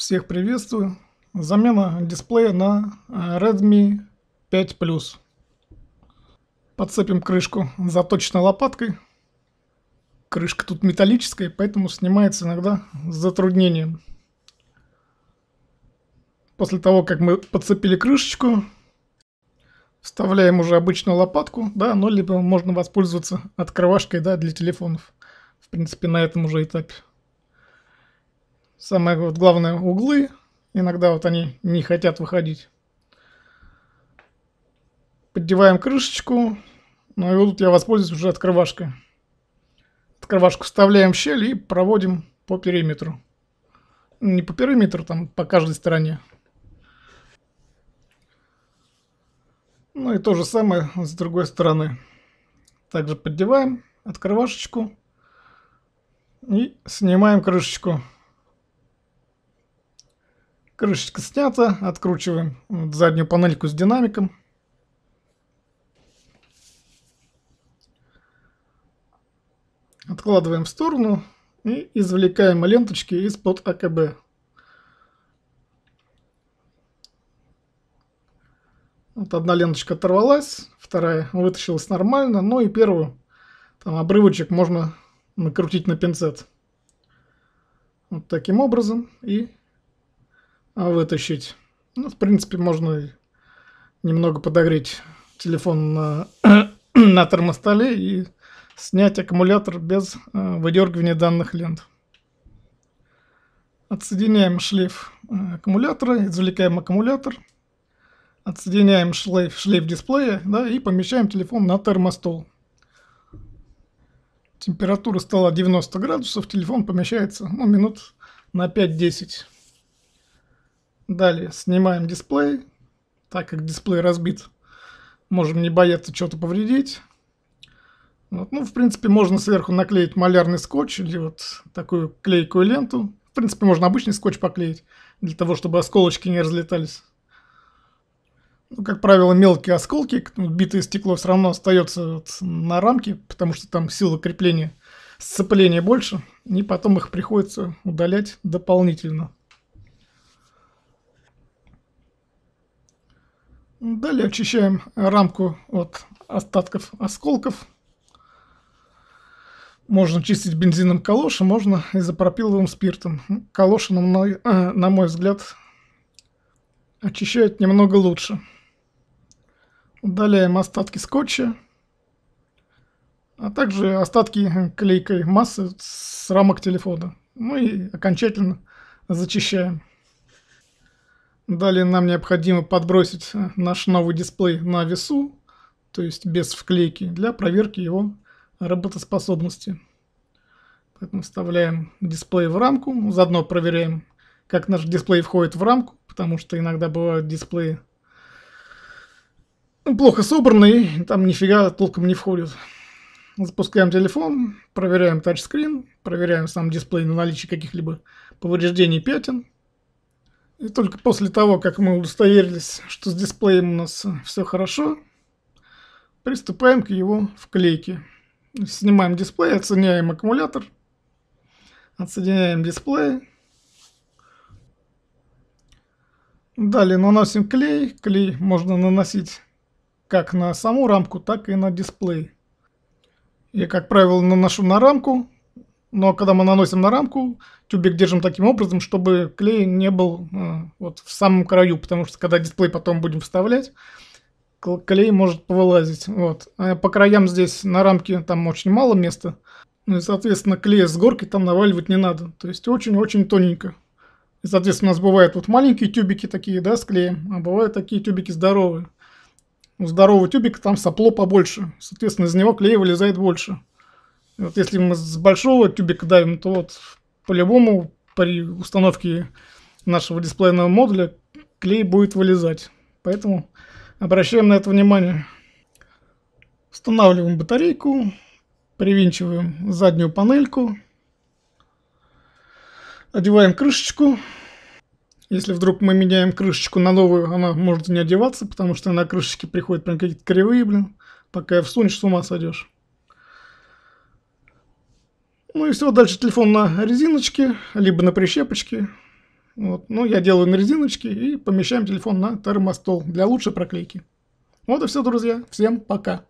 Всех приветствую. Замена дисплея на э, Redmi 5 Plus. Подцепим крышку заточенной лопаткой. Крышка тут металлическая, поэтому снимается иногда с затруднением. После того, как мы подцепили крышечку, вставляем уже обычную лопатку, да, ну либо можно воспользоваться открывашкой, да, для телефонов. В принципе, на этом уже этапе. Самое вот главное углы. Иногда вот они не хотят выходить. Поддеваем крышечку. Ну и вот тут я воспользуюсь уже открывашкой. Открывашку вставляем в щель и проводим по периметру. Ну, не по периметру, там по каждой стороне. Ну и то же самое с другой стороны. Также поддеваем открывашечку и снимаем крышечку. Крышечка снята, откручиваем заднюю панельку с динамиком. Откладываем в сторону и извлекаем ленточки из-под АКБ. Вот одна ленточка оторвалась, вторая вытащилась нормально, ну и первую, там обрывочек можно накрутить на пинцет. Вот таким образом и а вытащить. Ну, в принципе, можно немного подогреть телефон на, на термостоле и снять аккумулятор без э, выдергивания данных лент. Отсоединяем шлейф э, аккумулятора, извлекаем аккумулятор, отсоединяем шлейф, шлейф дисплея да, и помещаем телефон на термостол. Температура стала 90 градусов, телефон помещается ну, минут на 5-10. Далее снимаем дисплей, так как дисплей разбит. Можем не бояться чего-то повредить. Вот. Ну, в принципе, можно сверху наклеить малярный скотч или вот такую клейкую ленту. В принципе, можно обычный скотч поклеить, для того, чтобы осколочки не разлетались. Ну, как правило, мелкие осколки, битое стекло все равно остается вот на рамке, потому что там сила крепления, сцепления больше, и потом их приходится удалять дополнительно. Далее очищаем рамку от остатков осколков. Можно чистить бензином калоши, а можно изопропиловым спиртом. Калоши, на мой, э, на мой взгляд, очищают немного лучше. Удаляем остатки скотча, а также остатки клейкой массы с рамок телефона. Ну и окончательно зачищаем. Далее нам необходимо подбросить наш новый дисплей на весу, то есть без вклейки, для проверки его работоспособности. Поэтому вставляем дисплей в рамку, заодно проверяем, как наш дисплей входит в рамку, потому что иногда бывают дисплеи ну, плохо собранные, и там нифига толком не входит. Запускаем телефон, проверяем тачскрин, проверяем сам дисплей на наличие каких-либо повреждений пятен. И только после того, как мы удостоверились, что с дисплеем у нас все хорошо, приступаем к его вклейке. Снимаем дисплей, отсоединяем аккумулятор, отсоединяем дисплей. Далее наносим клей. Клей можно наносить как на саму рамку, так и на дисплей. Я, как правило, наношу на рамку, но когда мы наносим на рамку, тюбик держим таким образом, чтобы клей не был э, вот в самом краю, потому что когда дисплей потом будем вставлять, клей может повылазить. Вот. А по краям здесь на рамке там очень мало места. Ну и, соответственно, клея с горки там наваливать не надо. То есть очень-очень тоненько. И, соответственно, у нас бывают вот маленькие тюбики такие, да, с клеем, а бывают такие тюбики здоровые. У здорового тюбика там сопло побольше. Соответственно, из него клей вылезает больше. Вот если мы с большого тюбика давим, то вот по-любому при установке нашего дисплейного модуля клей будет вылезать. Поэтому обращаем на это внимание. Устанавливаем батарейку, привинчиваем заднюю панельку, одеваем крышечку. Если вдруг мы меняем крышечку на новую, она может не одеваться, потому что на крышечке приходят прям какие-то кривые, блин. Пока я всунешь, с ума сойдешь. Ну и все, дальше телефон на резиночке, либо на прищепочке. Вот. Ну, я делаю на резиночке и помещаем телефон на термостол для лучшей проклейки. Вот и все, друзья. Всем пока.